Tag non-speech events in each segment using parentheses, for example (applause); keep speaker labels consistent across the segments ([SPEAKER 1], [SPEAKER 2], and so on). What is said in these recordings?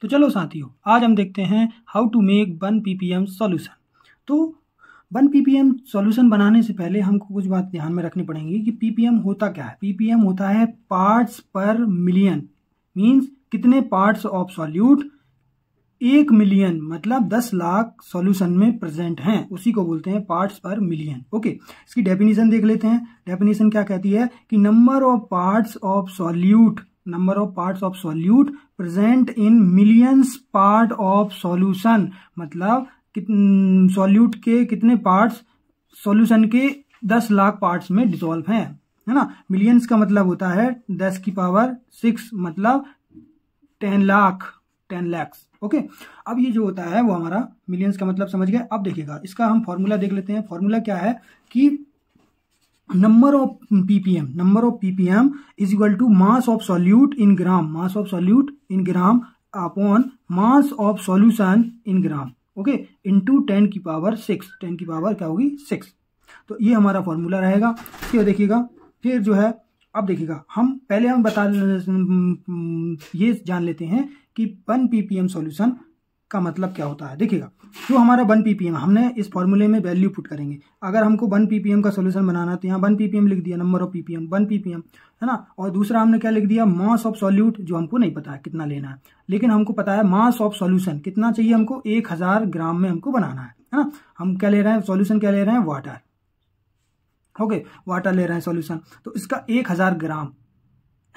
[SPEAKER 1] तो चलो साथियों आज हम देखते हैं how to make one P P M तो one P P M solution बनाने से पहले हमको कुछ बात ध्यान में रखनी पड़ेंगी कि पी पी एम होता क्या है पी पी एम होता है पार्ट्स पर मिलियन मीन्स कितने पार्ट्स ऑफ सॉल्यूट एक मिलियन मतलब दस लाख सॉल्यूशन में प्रेजेंट हैं उसी को बोलते हैं पार्ट्स पर मिलियन ओके इसकी डेफिनेशन देख लेते हैं डेफिनेशन क्या कहती है कि number of parts of solute number of parts of solute present in millions part of solution मतलब सॉल्यूट के कितने पार्ट्स सॉल्यूशन के दस लाख पार्ट्स में डिसॉल्व हैं है ना मिलियंस का मतलब होता है दस की पावर सिक्स मतलब ten lakh ten lakhs okay अब ये जो होता है वो हमारा मिलियंस का मतलब समझ गए अब देखिएगा इसका हम फॉर्मूला देख लेते हैं फॉर्मूला क्या है कि number of PPM number of PPM is equal to mass of solute in gram mass of solute in gram upon mass of solution in gram okay into 10 की पावर सिक्स टेन की power क्या होगी six तो ये हमारा formula रहेगा फिर देखिएगा फिर जो है अब देखिएगा हम पहले हम बता हम्म, ये जान लेते हैं कि one P P M solution का मतलब क्या होता है देखिएगा जो हमारा वन पीपीएम हमने इस फॉर्मूले में वैल्यू पुट करेंगे अगर हमको वन पीपीएम का सोल्यूशन बनाना है तो यहाँ वन पीपीएम लिख दिया number of PPM one PPM है ना और दूसरा हमने क्या लिख दिया मास ऑफ सॉल्यूट जो हमको नहीं पता है कितना लेना है लेकिन हमको पता है मास ऑफ सॉल्यूशन कितना चाहिए हमको एक हजार ग्राम में हमको बनाना है है ना हम क्या ले रहे हैं सॉल्यूशन क्या ले रहे हैं वाटर ओके वाटर ले रहे हैं सॉल्यूशन तो इसका एक हजार ग्राम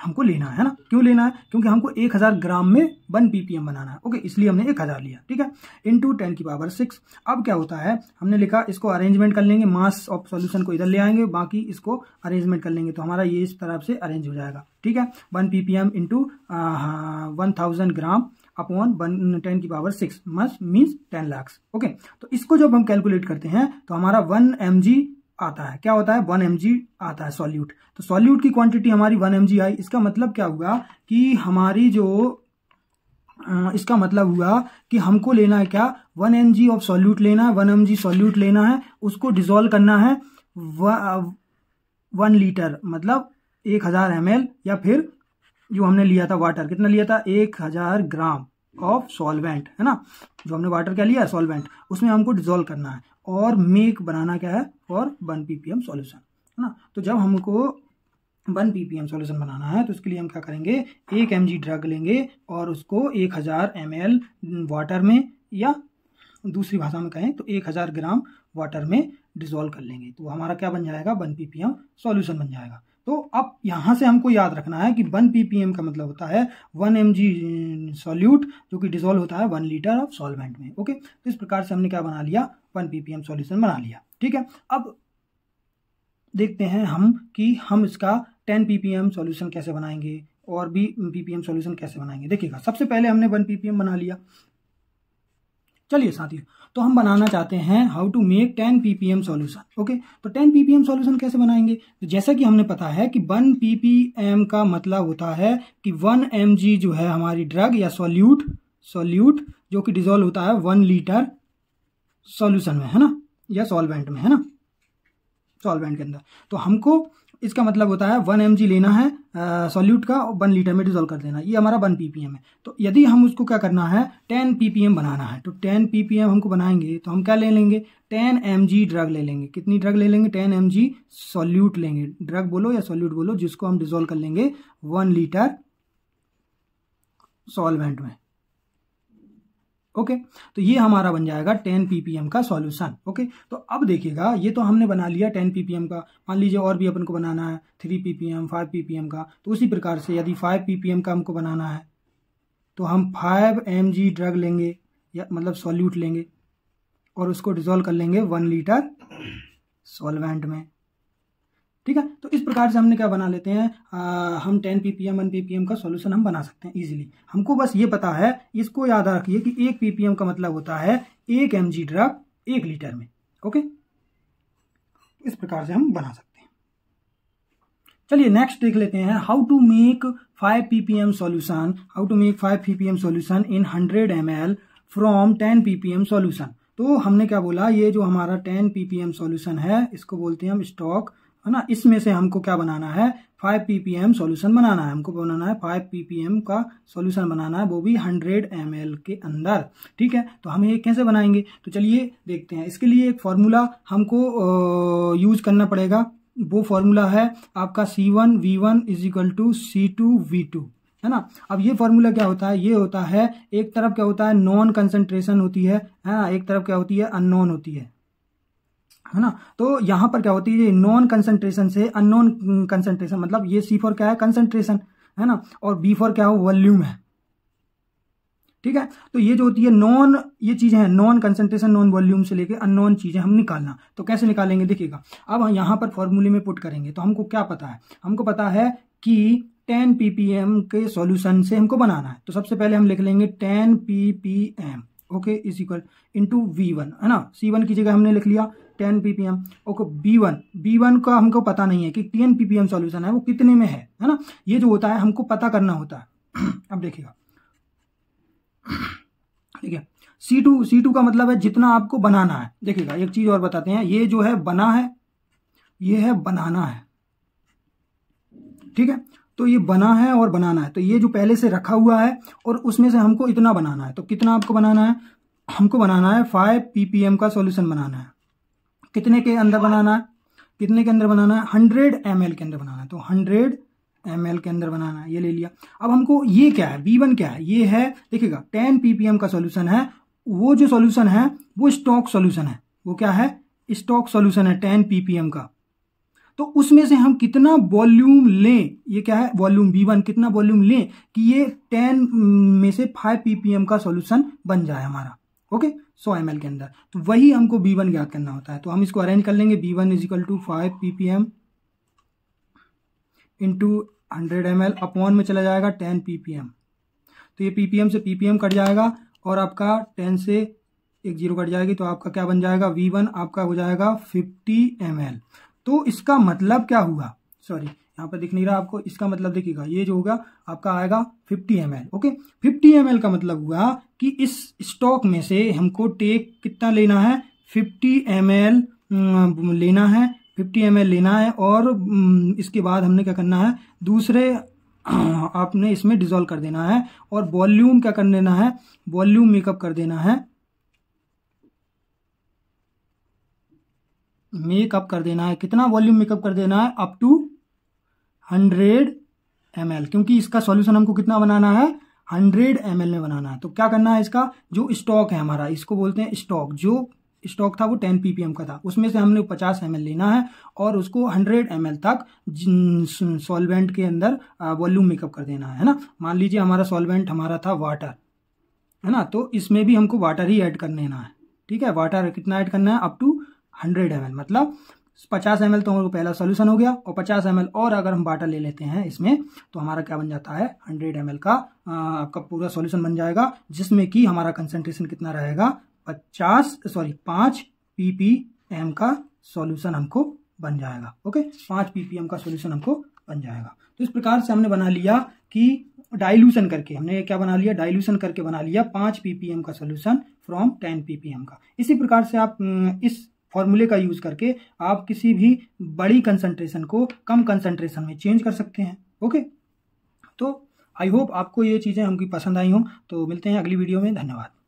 [SPEAKER 1] हमको लेना है ना क्यों लेना है क्योंकि हमको एक हज़ार ग्राम में वन पीपीएम बनाना है ओके इसलिए हमने एक हज़ार लिया ठीक है इंटू टेन की पावर सिक्स अब क्या होता है हमने लिखा इसको अरेंजमेंट कर लेंगे मास ऑफ सॉल्यूशन को इधर ले आएंगे बाकी इसको अरेंजमेंट कर लेंगे तो हमारा ये इस तरह से अरेंज हो जाएगा ठीक है one P P M into one thousand gram upon one ten की power six mass means ten lakh okay तो इसको जब हम कैलकुलेट करते हैं तो हमारा वन एम जी आता है क्या होता है वन एम आता है सॉल्यूट तो सॉल्यूट की क्वांटिटी हमारी वन एम आई इसका मतलब क्या हुआ कि हमारी जो इसका मतलब हुआ कि हमको लेना है क्या वन एम ऑफ सॉल्यूट लेना है वन एम सॉल्यूट लेना है उसको डिजोल्व करना है वन लीटर मतलब एक हजार एम या फिर जो हमने लिया था वाटर कितना लिया था एक हजार ग्राम ऑफ सॉल्वेंट है ना जो हमने वाटर क्या लिया है सॉल्वेंट उसमें हमको डिजोल्व करना है और मेक बनाना क्या है और वन पीपीएम सॉल्यूशन है ना तो जब हमको वन पीपीएम सॉल्यूशन बनाना है तो उसके लिए हम क्या करेंगे एक एम ड्रग लेंगे और उसको एक हज़ार एम वाटर में या दूसरी भाषा में कहें तो एक हज़ार ग्राम वाटर में डिजोल्व कर लेंगे तो हमारा क्या बन जाएगा वन पीपीएम सोल्यूशन बन जाएगा तो अब यहाँ से हमको याद रखना है कि वन पीपीएम का मतलब होता है वन एम सॉल्यूट अं, जो कि डिजोल्व होता है वन लीटर ऑफ सॉल्वेंट में ओके तो इस प्रकार से हमने क्या बना लिया वन पीपीएम सॉल्यूशन बना लिया ठीक है अब देखते हैं हम कि हम इसका टेन पीपीएम सॉल्यूशन कैसे बनाएंगे और भी पीपीएम सॉल्यूशन कैसे बनाएंगे देखिएगा सबसे पहले हमने वन पीपीएम बना लिया चलिए साथियों तो हम बनाना चाहते हैं how to make 10 PPM solution okay तो 10 एम सॉल्यूशन कैसे बनाएंगे तो जैसा कि हमने पता है कि 1 एम का मतलब होता है कि 1 एम जो है हमारी ड्रग या सॉल्यूट सॉल्यूट जो कि डिजोल्व होता है वन लीटर सॉल्यूशन में है ना या सॉल्वेंट में है ना सॉल्वेंट के अंदर तो हमको इसका मतलब होता है वन एम लेना है सॉल्यूट का और वन लीटर में डिजोल्व कर देना ये हमारा वन पीपीएम है तो यदि हम उसको क्या करना है टेन पीपीएम बनाना है तो टेन एम हमको बनाएंगे तो हम क्या ले लेंगे टेन एम ड्रग ले लेंगे कितनी ड्रग ले लेंगे टेन एम सॉल्यूट लेंगे ड्रग बोलो या सॉल्यूट बोलो जिसको हम डिजोल्व कर लेंगे वन लीटर सॉल्वेंट में ओके तो ये हमारा बन जाएगा टेन पीपीएम का सॉल्यूशन ओके तो अब देखिएगा ये तो हमने बना लिया टेन पीपीएम का मान लीजिए और भी अपन को बनाना है थ्री पीपीएम फाइव पीपीएम का तो उसी प्रकार से यदि फाइव पीपीएम का हमको बनाना है तो हम फाइव एम ड्रग लेंगे या मतलब सॉल्यूट लेंगे और उसको डिजोल्व कर लेंगे वन लीटर सॉल्वेंट में ठीक है तो इस प्रकार से हमने क्या बना लेते हैं आ, हम ten P P M one P P M का सोल्यूशन हम बना सकते हैं ईजिली हमको बस ये पता है इसको याद रखिए कि एक पी पी एम का मतलब होता है एक एम जी ड्रग एक लीटर में ओके इस प्रकार से हम बना सकते हैं चलिए नेक्स्ट देख लेते हैं how to make 5 ppm solution how to make 5 ppm solution in 100 ml from 10 ppm solution तो हमने क्या बोला ये जो हमारा 10 ppm सॉल्यूशन है इसको बोलते हैं हम स्टॉक है ना इसमें से हमको क्या बनाना है five P P M solution बनाना है हमको बनाना है फाइव पी पी एम का सोल्यूशन बनाना है वो भी हंड्रेड एम एल के अंदर ठीक है तो हम ये कैसे बनाएंगे तो चलिए देखते हैं इसके लिए एक फॉर्मूला हमको यूज करना पड़ेगा वो फॉर्मूला है आपका C one V one is equal to C two V two है ना अब ये फॉर्मूला क्या होता है ये होता है एक तरफ क्या होता है नॉन कंसेंट्रेशन होती है है हाँ, ना एक तरफ क्या होती है अननोन होती है है ना तो यहां पर क्या होती है नॉन कंसेंट्रेशन से अननोन कंसंट्रेशन मतलब ये सी फॉर क्या है कंसंट्रेशन है ना और बी फॉर क्या हो वॉल्यूम है ठीक है तो ये जो होती है नॉन ये चीजें हैं नॉन कंसेंट्रेशन नॉन वॉल्यूम से लेके अननोन चीजें हम निकालना तो कैसे निकालेंगे देखिएगा अब हम यहां पर फॉर्मूले में पुट करेंगे तो हमको क्या पता है हमको पता है कि 10 ppm के सॉल्यूशन से हमको बनाना है तो सबसे पहले हम लिख लेंगे 10 ppm okay is equal into V one है ना सी वन की जगह हमने लिख लिया ten P P M okay B one B one का हमको पता नहीं है कि ten P P M solution है वो कितने में है है ना ये जो होता है हमको पता करना होता है (clears throat) अब देखिएगा ठीक है सी टू सी टू का मतलब है जितना आपको बनाना है देखिएगा एक चीज और बताते हैं ये जो है बना है ये है बनाना है ठीक है तो ये बना है और बनाना है तो ये जो पहले से रखा हुआ है और उसमें से हमको इतना बनाना है तो कितना आपको बनाना है हमको बनाना है फाइव पीपीएम का सॉल्यूशन बनाना है कितने के अंदर बनाना है कितने के अंदर बनाना है हंड्रेड एम के अंदर बनाना है तो हंड्रेड एम के अंदर बनाना है ये ले लिया अब हमको ये क्या है बी क्या है ये है देखिएगा टेन पीपीएम का सोल्यूशन है वो जो सोल्यूशन है वो स्टॉक सोल्यूशन है वो क्या है स्टॉक सोल्यूशन है टेन पीपीएम का तो उसमें से हम कितना वॉल्यूम लें ये क्या है वॉल्यूम बी वन कितना वॉल्यूम लें कि ये टेन में से फाइव पीपीएम का सोल्यूशन बन जाए हमारा ओके सौ एम के अंदर तो वही हमको बी वन ज्ञात करना होता है तो हम इसको अरेंज कर लेंगे B one is equal to five PPM into hundred M L upon में चला जाएगा टेन पीपीएम तो ये पीपीएम से पीपीएम कट जाएगा और आपका टेन से एक जीरो कट जाएगी तो आपका क्या बन जाएगा वी वन आपका हो जाएगा फिफ्टी एम एल तो इसका मतलब क्या हुआ सॉरी यहाँ पर दिख नहीं रहा आपको इसका मतलब देखिएगा ये जो होगा आपका आएगा 50 एम ओके 50 एम का मतलब हुआ कि इस स्टॉक में से हमको टेक कितना लेना है 50 एम लेना है 50 एम लेना है और इसके बाद हमने क्या करना है दूसरे आपने इसमें डिजोल्व कर देना है और वॉल्यूम क्या कर देना है वॉल्यूम मेकअप कर देना है मेकअप कर देना है कितना वॉल्यूम मेकअप कर देना है अप टू हंड्रेड एम क्योंकि इसका सॉल्यूशन हमको कितना बनाना है हंड्रेड एम में बनाना है तो क्या करना है इसका जो स्टॉक है हमारा इसको बोलते हैं स्टॉक जो स्टॉक था वो 10 ppm का था उसमें से हमने 50 ml लेना है और उसको 100 ml तक सॉल्वेंट के अंदर वॉल्यूम मेकअप कर देना है ना मान लीजिए हमारा सॉल्वेंट हमारा था वाटर है ना तो इसमें भी हमको वाटर ही ऐड कर देना है ठीक है वाटर कितना ऐड करना है अप टू हंड्रेड एम मतलब पचास एम तो हमारा पहला सोल्यूशन हो गया और पचास एम और अगर हम वाटर ले लेते हैं इसमें तो हमारा क्या बन जाता है हंड्रेड एम का आपका पूरा सोल्यूशन बन जाएगा जिसमें कि हमारा कंसेंट्रेशन कितना रहेगा पचास सॉरी पाँच पी का सोल्यूशन हमको बन जाएगा ओके पांच पीपीएम का सोल्यूशन हमको बन जाएगा तो इस प्रकार से हमने बना लिया कि डाइल्यूशन करके हमने क्या बना लिया डाइल्यूशन करके बना लिया पांच पीपीएम का सोल्यूशन फ्रॉम टेन पीपीएम का इसी प्रकार से आप इस फॉर्मूले का यूज़ करके आप किसी भी बड़ी कंसंट्रेशन को कम कंसंट्रेशन में चेंज कर सकते हैं ओके तो आई होप आपको ये चीज़ें हमकी पसंद आई हों तो मिलते हैं अगली वीडियो में धन्यवाद